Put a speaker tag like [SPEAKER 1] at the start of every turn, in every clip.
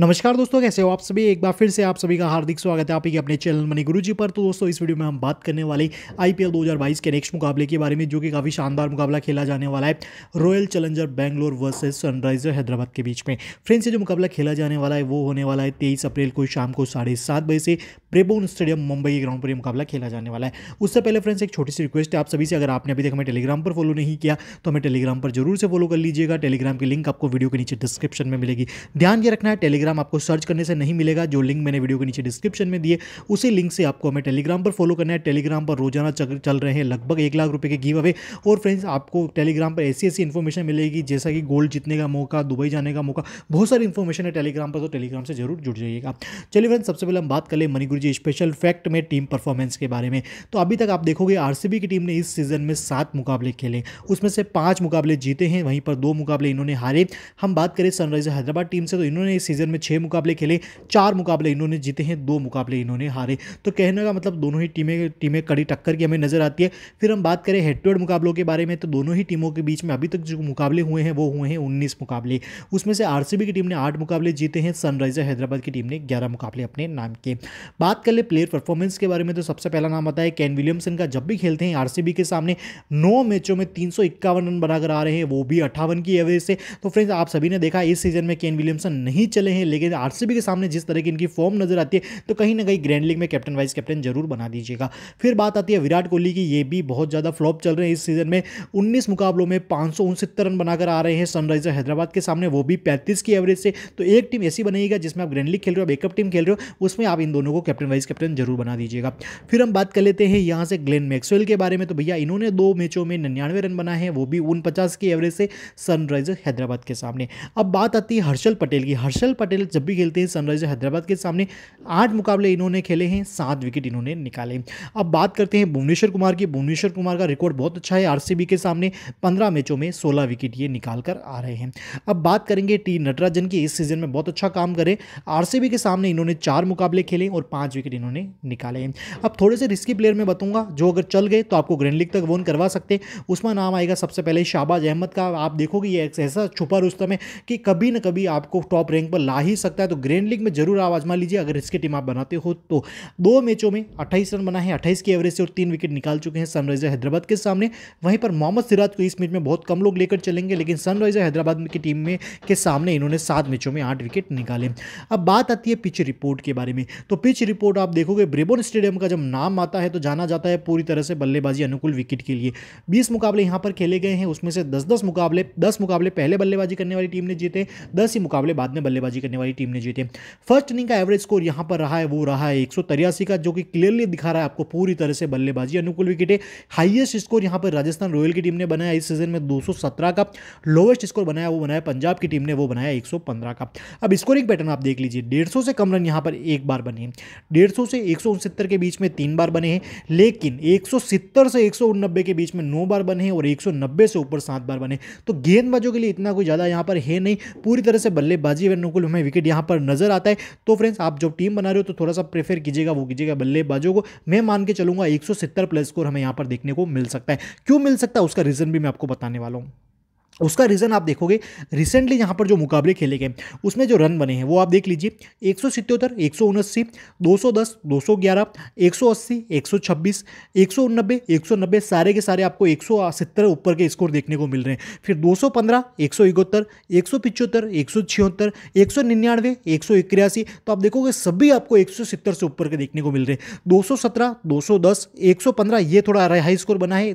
[SPEAKER 1] नमस्कार दोस्तों कैसे हो आप सभी एक बार फिर से आप सभी का हार्दिक स्वागत है आप ही अपने चैनल मनी गुरु जी पर तो दोस्तों इस वीडियो में हम बात करने वाले आईपीएल 2022 के नेक्स्ट मुकाबले के बारे में जो कि काफ़ी शानदार मुकाबला खेला जाने वाला है Royal Challenger Bangalore versus Sunriser Hyderabad के बीच में फ्रेंड से जो मुकाबला खेला जाने वाला है वो होने वाला है तेईस अप्रैल को शाम को साढ़े बजे से ब्रेबोन स्टेडियम मुंबई के ग्राउंड पर यह मुकाबला खेला जाने वाला है उससे पहले फ्रेंड्स एक छोटी सी रिक्वेस्ट है आप सभी से अगर आपने अभी तक हमें टेलीग्राम पर फॉलो नहीं किया तो हमें टेलीग्राम पर जरूर से फॉलो कर लीजिएगा टेलीग्राम की लिंक आपको वीडियो के नीचे डिस्क्रिप्शन में मिलेगी ध्यान ये रखना है टेलीग्राम आपको सर्च करने से नहीं मिलेगा जो लिंक मैंने वीडियो के नीचे डिस्क्रिप्शन में दिए उसी लिंक से आपको हमें टेलीग्राम पर फॉलो करना है टेलीग्राम पर रोजाना चल रहे हैं लगभग एक लाख रुपये के गिव अवे और फ्रेंड्स आपको टेलीग्राम पर ऐसी ऐसी इन्फॉर्मेशन मिलेगी जैसा कि गोल्ड जीतने का मौका दुबई जाने का मौका बहुत सारी इन्फॉर्मेशन है टेलीग्राम पर तो टेलीग्राम से जरूर जुड़ जाइएगा चलिए फ्रेंड्स सबसे पहले हम बात करें मनी लीजिए स्पेशल फैक्ट में टीम परफॉर्मेंस के बारे में तो अभी तक आप देखोगे आर की टीम ने इस सीज़न में सात मुकाबले खेले उसमें से पाँच मुकाबले जीते हैं वहीं पर दो मुकाबले इन्होंने हारे हम बात करें सनराइजर हैदराबाद टीम से तो इन्होंने इस सीज़न में छः मुकाबले खेले चार मुकाबले इन्होंने जीते हैं दो मुकाबले इन्होंने हारे तो कहने का मतलब दोनों ही टीमें टीमें कड़ी टक्कर की हमें नज़र आती है फिर हम बात करें हेड टू हेड मुकाबलों के बारे में तो दोनों ही टीमों के बीच में अभी तक जो मुकाबले हुए हैं वो हुए हैं उन्नीस मुकाबले उसमें से आरसीबी की टीम ने आठ मुकाबले जीते हैं सनराइजर हैदराबाद की टीम ने ग्यारह मुकाबले अपने नाम के बात बात कर ले प्लेयर परफॉर्मेंस के बारे में तो सबसे पहला नाम आता है कैन विलियमसन का जब भी खेलते हैं आरसीबी के सामने नौ मैचों में तीन रन बनाकर आ रहे हैं वो भी अट्ठावन की एवरेज से तो फ्रेंड्स आप सभी ने देखा इस सीजन में केन विलियमसन नहीं चले हैं लेकिन आरसीबी के सामने जिस तरह की इनकी फॉर्म नजर आती है तो कहीं ना कहीं ग्रैंड लीग में कैप्टन वाइस कैप्टन जरूर बना दीजिएगा फिर बात आती है विराट कोहली की ये भी बहुत ज़्यादा फ्लॉप चल रहे हैं इस सीजन में उन्नीस मुकाबलों में पाँच रन बनाकर आ रहे हैं सनराइजर हैदराबाद के सामने वो भी पैंतीस की एवरेज से तो एक टीम ऐसी बनेगी जिसमें आप ग्रैंड लीग खेल रहे हो बेकअप टीम खेल रहे हो उसमें आप इन दोनों को कैप्टन कैप्टन वाइस कैप्टन जरूर बना दीजिएगा फिर हम बात कर लेते हैं यहाँ से ग्लेन मैक्सवेल के बारे में तो भैया इन्होंने दो मैचों में निन्यानवे रन बनाए हैं वो भी उन की एवरेज से सनराइजर हैदराबाद के सामने अब बात आती है हर्षल पटेल की हर्षल पटेल जब भी खेलते हैं सनराइजर हैदराबाद के सामने आठ मुकाबले इन्होंने खेले हैं सात विकेट इन्होंने निकाले अब बात करते हैं भुवनेश्वर कुमार की भुवनेश्वर कुमार का रिकॉर्ड बहुत अच्छा है आरसीबी के सामने पंद्रह मैचों में सोलह विकेट ये निकाल कर आ रहे हैं अब बात करेंगे टी नटराजन की इस सीजन में बहुत अच्छा काम करें आरसीबी के सामने इन्होंने चार मुकाबले खेले और पांच पाँच विकेट इन्होंने निकाले हैं अब थोड़े से रिस्की प्लेयर में बताऊंगा जो अगर चल गए तो आपको ग्रैंड लीग तक वोन करवा सकते हैं उसमें नाम आएगा सबसे पहले शाहबाज अहमद का आप देखोगे ये ऐसा छुपा रुस्तम है कि कभी ना कभी आपको टॉप रैंक पर ला ही सकता है तो ग्रैंड लीग में जरूर आवाज मान लीजिए अगर इसकी टीम आप बनाते हो तो दो मैचों में अट्ठाईस रन बना है अट्ठाईस की एवरेज से और तीन विकेट निकाल चुके हैं सनराइजर हैदराबाद के सामने वहीं पर मोहम्मद सिराज को इस मैच में बहुत कम लोग लेकर चलेंगे लेकिन सनराइजर हैदराबाद की टीम में के सामने इन्होंने सात मैचों में आठ विकेट निकाले अब बात आती है पिच रिपोर्ट के बारे में तो पिच रिपोर्ट आप देखोगे ब्रेबोन स्टेडियम का जब नाम आता है तो जाना जाता है पूरी तरह से बल्लेबाजी अनुकूल विकेट के लिए बीस मुकाबले यहाँ पर खेले गए हैं उसमें से दस दस मुकाबले दस मुकाबले पहले बल्लेबाजी करने वाली टीम ने जीते दस ही मुकाबले बाद में बल्लेबाजी करने वाली टीम ने जीते फर्स्ट इनिंग का एवरेज स्कोर यहाँ पर रहा है वो रहा है एक का जो कि क्लियरली दिखा रहा है आपको पूरी तरह से बल्लेबाजी अनुकूल विकेटें हाइएस्ट स्कोर यहाँ पर राजस्थान रॉयल की टीम ने बनाया इस सीजन में दो का लोवेस्ट स्कोर बनाया वो बनाया पंजाब की टीम ने वो बनाया एक का अब स्कोरिंग पैटर्न आप देख लीजिए डेढ़ से कम रन यहाँ पर एक बार बने डेढ़ से एक के बीच में तीन बार बने हैं लेकिन एक से एक के बीच में नौ बार बने हैं और एक से ऊपर सात बार बने तो गेंदबाजों के लिए इतना कोई ज़्यादा यहाँ पर है नहीं पूरी तरह से बल्लेबाजी व अनुकूल हमें विकेट यहाँ पर नजर आता है तो फ्रेंड्स आप जब टीम बना रहे हो तो थोड़ा सा प्रेफर कीजिएगा वो कीजिएगा बल्लेबाजों को मैं मान के चलूंगा सत्तर प्लस स्कोर हमें यहाँ पर देखने को मिल सकता है क्यों मिल सकता है उसका रीज़न भी मैं आपको बताने वाला हूँ उसका रीज़न आप देखोगे रिसेंटली यहाँ पर जो मुकाबले खेले गए उसमें जो रन बने हैं वो आप देख लीजिए एक सौ सितहत्तर एक सौ उनासी दो सौ दस दो सौ ग्यारह एक सौ अस्सी एक सौ छब्बीस एक सौ नब्बे एक सौ नब्बे सारे के सारे आपको एक सौ सत्तर ऊपर के स्कोर देखने को मिल रहे हैं फिर दो सौ पंद्रह एक सौ इकहत्तर एक सौ पिचहत्तर एक सौ छिहत्तर एक सौ निन्यानवे एक सौ इक्यासी तो आप देखोगे सभी आपको एक सौ सत्तर से ऊपर के देखने को मिल रहे हैं दो सौ सत्रह दो सौ दस एक सौ पंद्रह ये थोड़ा हाई स्कोर बना है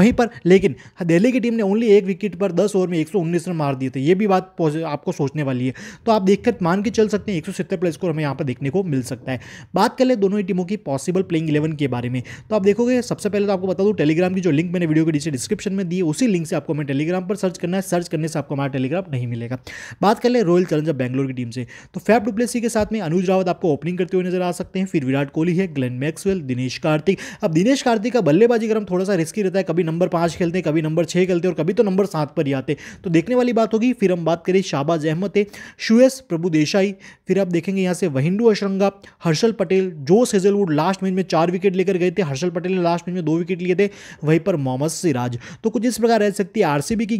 [SPEAKER 1] वहीं पर लेकिन दिल्ली की टीम ने ओनली एक विकेट पर दस ओवर में एक रन मार दिए थे ये भी बात आपको सोचने वाली है तो आप देखकर मान के चल सकते हैं एक प्लस स्कोर हमें यहाँ पर देखने को मिल सकता है बात कर ले दोनों ही टीमों की पॉसिबल प्लेइंग इलेवन के बारे में तो आप देखोगे सबसे पहले तो आपको बता दूँ टेलीग्राम की जो लिंक मैंने वीडियो के नीचे डिस्क्रिप्शन में दी उसी लिंक से आपको हमें टेलीग्राम पर सर्च करना है सर्च करने से आपको हमारा टेलीग्राम नहीं मिलेगा बात कर ले रॉयल चैलेंजर बैंगलोर की टीम से तो फैफ डुप्लेसी के साथ में अनुज रावत आपको ओपनिंग करते हुए नजर आ सकते हैं फिर विराट कोहली है ग्लेन मैक्सवेल दिनेश कार्तिक अब दिनेश कार्तिक का बल्लेबाजी क्रम थोड़ा सा रिस्की रहता है कभी नंबर पांच खेलते हैं कभी नंबर छह खेलते हैं और कभी तो नंबर सात पर ही आते तो देखने वाली बात होगी फिर हम बात करें शाहबाज अहमद है शुएस प्रभु देसाई फिर आप देखेंगे यहाँ से Wanindu Hasaranga Harshal Patel Josh Hazlewood last match में चार विकेट लेकर गए थे हर्षल पटेल ने लास्ट मैच में दो विकेट लिए थे वहीं पर मोहम्मद सिराज तो कुछ इस प्रकार रह सकती है आरसीबी की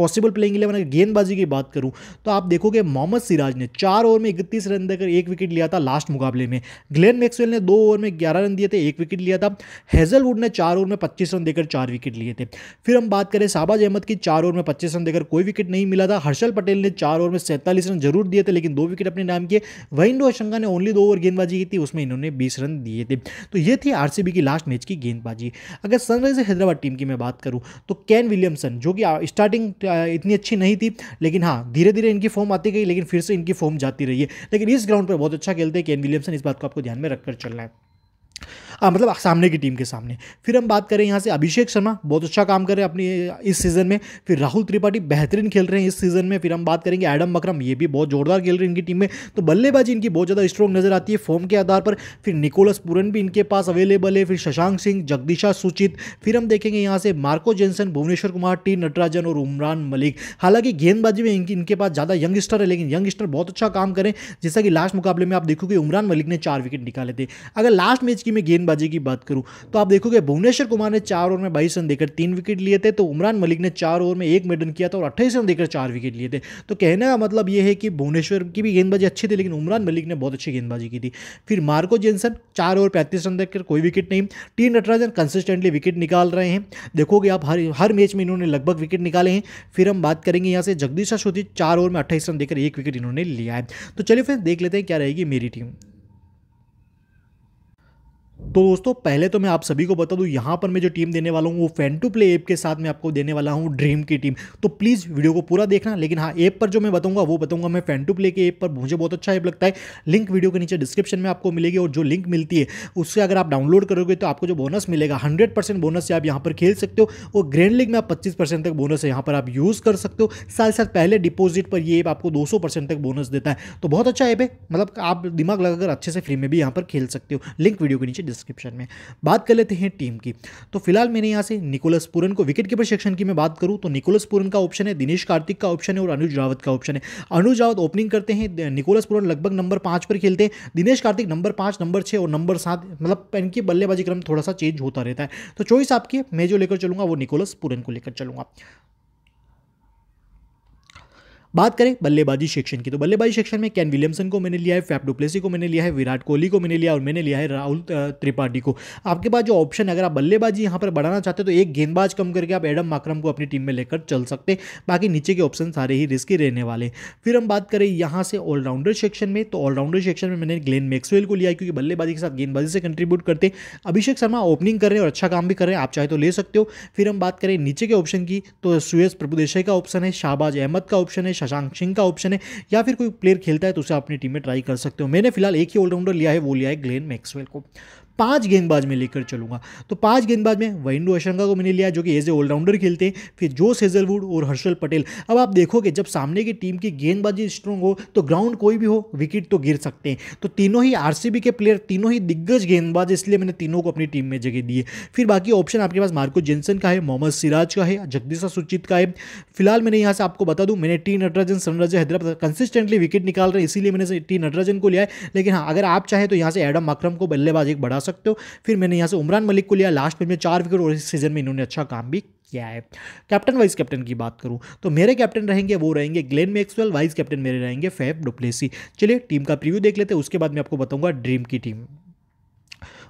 [SPEAKER 1] पॉसिबल प्लेइंग इलेवन अगर गेंदबाजी की बात करूँ तो आप देखोगे मोहम्मद सिराज ने चार ओवर में इकतीस रन देकर एक विकेट लिया था लास्ट मुकाबले में ग्लेन मैक्सवेल ने दो ओवर में ग्यारह रन दिए थे एक विकेट लिया था हेजलवुड ने चार ओवर में पच्चीस रन देकर चार विकेट लिए थे फिर हम बात करें शाहबाज अहमद की चार ओवर में पच्चीस रन देकर कोई विकेट नहीं मिला था हर्षल पटेल ने चार ओवर में सैंतालीस रन जरूर दिए थे लेकिन दो विकेट अपने नाम किए रोहित शंका ने ओनली दो ओवर गेंदबाजी की थी उसमें इन्होंने बीस रन दिए थे तो ये थी आरसीबी की लास्ट मैच की गेंदबाजी अगर सनराइजर हैदराबाद टीम की मैं बात करूँ तो कैन विलियमसन जो कि स्टार्टिंग इतनी अच्छी नहीं थी लेकिन हाँ धीरे धीरे इनकी फॉर्म आती गई लेकिन फिर से इनकी फॉर्म जाती रही है लेकिन इस ग्राउंड पर बहुत अच्छा खेलते हैं कैन विलियमसन इस बात को आपको ध्यान में रखकर चलना है आ, मतलब सामने की टीम के सामने फिर हम बात करें यहाँ से अभिषेक शर्मा बहुत अच्छा काम कर रहे हैं अपनी इस सीज़न में फिर राहुल त्रिपाठी बेहतरीन खेल रहे हैं इस सीज़न में फिर हम बात करेंगे एडम बकरम ये भी बहुत जोरदार खेल रहे हैं इनकी टीम में तो बल्लेबाजी इनकी बहुत ज़्यादा स्ट्रॉन्ग नजर आती है फॉर्म के आधार पर फिर निकोलस पूरन भी इनके पास अवेलेबल है फिर शशांक सिंह जगदीशा सुचित फिर हम देखेंगे यहाँ से Marco Jansen Bhuvneshwar Kumar T Natarajan और उमरान मलिक हालांकि गेंदबाजी में इनकी इनके पास ज़्यादा यंग स्टर है लेकिन यंग स्टर बहुत अच्छा काम करें जैसा कि लास्ट मुकाबले में आप देखोगे उमरान मलिक ने चार विकेट निकाले थे अगर लास्ट मैच की मैं गेंद गेंदबाजी की बात करूं तो आप देखोगे भुवनेश्वर कुमार ने चार ओवर में बाईस रन देकर तीन विकेट लिए थे तो उमरान मलिक ने चार ओवर में एक मेडन किया था और अट्ठाईस रन देकर चार विकेट लिए थे तो कहने का मतलब यह है कि भुवनेश्वर की भी गेंदबाजी अच्छी थी लेकिन उमरान मलिक ने बहुत अच्छी गेंदबाजी की थी फिर मार्को जेनसन चार ओवर पैंतीस रन देकर कोई विकेट नहीं टी नटराजन कंसिस्टेंटली विकेट निकाल रहे हैं देखोगे आप हर हर मैच में इन्होंने लगभग विकेट निकाले हैं फिर हम बात करेंगे यहाँ से जगदीशा शोधी चार ओवर में अट्ठाईस रन देकर एक विकेट इन्होंने लिया है तो चलिए फिर देख लेते हैं क्या रहेगी मेरी टीम तो दोस्तों पहले तो मैं आप सभी को बता दूं यहाँ पर मैं जो टीम देने वाला हूँ वो फैन टू प्ले ऐप के साथ मैं आपको देने वाला हूँ ड्रीम की टीम तो प्लीज़ वीडियो को पूरा देखना लेकिन हाँ ऐप पर जो मैं बताऊँगा वो बताऊँगा मैं फैन टू प्ले के ऐप पर मुझे बहुत अच्छा ऐप लगता है लिंक वीडियो के नीचे डिस्क्रिप्शन में आपको मिलेगी और जो लिंक मिलती है उससे अगर आप डाउनलोड करोगे तो आपको जो बोनस मिलेगा हंड्रेड बोनस से आप यहाँ पर खेल सकते हो और ग्रैंड लीग में आप पच्चीस तक बोनस है यहाँ पर आप यूज़ कर सकते हो साथ साथ पहले डिपोजिट पर ये ऐप आपको दो तक बोनस देता है तो बहुत अच्छा ऐप है मतलब आप दिमाग लगाकर अच्छे से फ्री में भी यहाँ पर खेल सकते हो लिंक वीडियो के नीचे डिस्क्रिप्शन में बात कर लेते हैं टीम की तो फिलहाल मैंने यहाँ से निकोलस पूरन को विकेट कीपर सेक्शन की मैं बात करूँ तो निकोलस पूरन का ऑप्शन है दिनेश कार्तिक का ऑप्शन है और अनुज रावत का ऑप्शन है अनुज रावत ओपनिंग करते हैं निकोलस पूरन लगभग नंबर पाँच पर खेलते हैं दिनेश कार्तिक नंबर पाँच नंबर छः और नंबर सात मतलब इनकी बल्लेबाजी क्रम थोड़ा सा चेंज होता रहता है तो चॉइस आपकी मैं जो लेकर चलूँगा वो निकोलस पूरन को लेकर चलूँगा बात करें बल्लेबाजी सेक्शन की तो बल्लेबाजी सेक्शन में कैन विलियमसन को मैंने लिया है फैप डुप्लेसी को मैंने लिया है विराट कोहली को मैंने लिया और मैंने लिया है राहुल त्रिपाठी को आपके पास जो ऑप्शन अगर आप बल्लेबाजी यहाँ पर बढ़ाना चाहते तो एक गेंदबाज कम करके आप एडम माक्रम को अपनी टीम में लेकर चल सकते बाकी नीचे के ऑप्शन सारे ही रिस्की रहने वाले फिर हम बात करें यहाँ से ऑलराउंडर सेक्शन में तो ऑलराउंडर सेक्शन में मैंने ग्लेन मैक्सवेल को लिया क्योंकि बल्लेबाजी के साथ गेंदबाजी से कंट्रीब्यूट करते अभिषेक शर्मा ओपनिंग कर रहे हैं और अच्छा काम भी कर रहे हैं आप चाहे तो ले सकते हो फिर हम बात करें नीचे के ऑप्शन की तो सुयस प्रभुदेशाई का ऑप्शन है शाहबाज अहमद का ऑप्शन है शशांक सिंह का ऑप्शन है या फिर कोई प्लेयर खेलता है तो उसे अपनी टीम में ट्राई कर सकते हो मैंने फिलहाल एक ही ऑलराउंडर लिया है वो लिया है ग्लेन मैक्सवेल को पांच गेंदबाज में लेकर चलूंगा तो पांच गेंदबाज में वैंडू अशंका को मैंने लिया जो कि एज ए ऑलराउंडर खेलते हैं फिर जो सेजलवुड और हर्षल पटेल अब आप देखोगे जब सामने की टीम की गेंदबाजी स्ट्रॉन्ग हो तो ग्राउंड कोई भी हो विकेट तो गिर सकते हैं तो तीनों ही आरसीबी के प्लेयर तीनों ही दिग्गज गेंदबाज इसलिए मैंने तीनों को अपनी टीम में जगह दी है फिर बाकी ऑप्शन आपके पास मार्को जेंसन का है मोहम्मद सिराज का है जगदीशा सुचित का है फिलहाल मैंने यहाँ से आपको बता दूँ मैंने T Natarajan Sunriser Hyderabad consistently wicket निकाल रहे हैं इसीलिए मैंने टी नटराजन को लिया है लेकिन हाँ अगर आप चाहें तो यहाँ से एडम मक्रम को बल्लेबाज एक बड़ा सकते हो फिर मैंने यहाँ से उमरान मलिक को लिया लास्ट में चार विकेट और इस सीज़न में इन्होंने अच्छा काम भी क्या है कैप्टन वाइस कैप्टन की बात करूं तो मेरे कैप्टन रहेंगे वो रहेंगे ग्लेन मैक्सवेल वाइस कैप्टन मेरे रहेंगे फैब डुप्लेसी चलिए टीम का प्रीव्यू देख लेते हैं उसके बाद मैं आपको बताऊंगा ड्रीम की टीम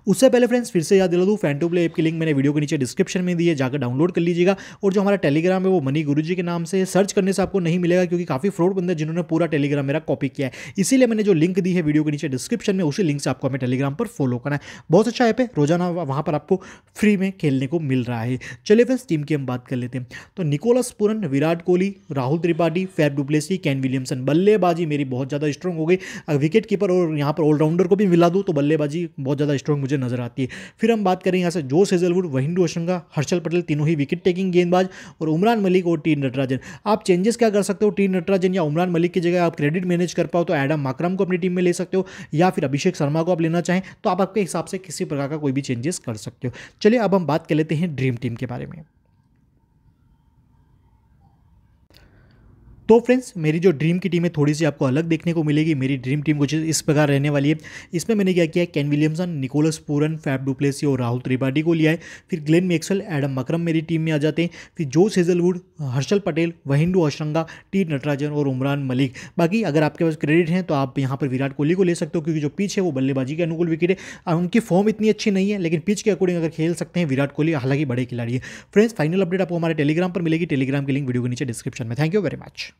[SPEAKER 1] उससे पहले फ्रेंड्स फिर से याद दिला दूँ फैंटो प्ले ऐप की लिंक मैंने वीडियो के नीचे डिस्क्रिप्शन में दी है जाकर डाउनलोड कर लीजिएगा और जो हमारा टेलीग्राम है वो मनी गुरु जी के नाम से सर्च करने से आपको नहीं मिलेगा क्योंकि काफ़ी फ्रॉड बंदे जिन्होंने पूरा टेलीग्राम मेरा कॉपी किया है इसीलिए मैंने जो लिंक दी है वीडियो के नीचे डिस्क्रिप्शन में उसी लिंक से आपको हमें टेलीग्राम पर फॉलो करना है बहुत अच्छा ऐप है रोजाना वहाँ पर आपको फ्री में खेलने को मिल रहा है चलिए फ्रेंड्स टीम की हम बात कर लेते हैं तो Nicholas Pooran Virat Kohli Rahul Tripathi Faf du Plessis Kane Williamson बल्लेबाजी मेरी बहुत ज़्यादा स्ट्रॉन्ग हो गई विकेट कीपर और यहाँ पर ऑलराउंडर को भी मिला दूँ तो बल्लेबाजी बहुत ज़्यादा स्ट्रॉन्ग मुझे नजर आती है फिर हम बात करें यहाँ से जोश हेजलवुड वहिंदू अशंगा हर्षल पटेल तीनों ही विकेट टेकिंग गेंदबाज और उमरान मलिक और टी नटराजन आप चेंजेस क्या कर सकते हो टी नटराजन या उमरान मलिक की जगह आप क्रेडिट मैनेज कर पाओ तो एडम माकरम को अपनी टीम में ले सकते हो या फिर अभिषेक शर्मा को आप लेना चाहें तो आप आपके हिसाब से किसी प्रकार का कोई भी चेंजेस कर सकते हो चलिए अब हम बात कर लेते हैं ड्रीम टीम के बारे में तो फ्रेंड्स मेरी जो ड्रीम की टीम है थोड़ी सी आपको अलग देखने को मिलेगी मेरी ड्रीम टीम कुछ इस प्रकार रहने वाली है इसमें मैंने क्या किया है Williamson Nicholas Pooran Faf du Plessis और राहुल त्रिपाठी को लिया है फिर ग्लेन मेक्सल एडम मकरम मेरी टीम में आ जाते हैं फिर Josh Hazlewood Harshal Patel Wanindu Hasaranga T Natarajan और उमरान मलिक बाकी अगर आपके पास क्रेडिट हैं तो आप यहाँ पर विराट कोहली को ले सकते हो क्योंकि जो पिच है वो बल्लेबाजी के अनुकूल विकेट है उनकी फॉर्म इतनी अच्छी नहीं है लेकिन पिच के अकॉर्डिंग अगर खेल सकते हैं विराट कोहली हालांकि बड़े खिलाड़ी है फ्रेंड्स फाइनल अपडेट आपको हमारे टेलीग्राम पर मिलेगी टेलीग्राम की लिंक वीडियो के नीचे डिस्क्रिप्शन में थैंक यू वेरी मच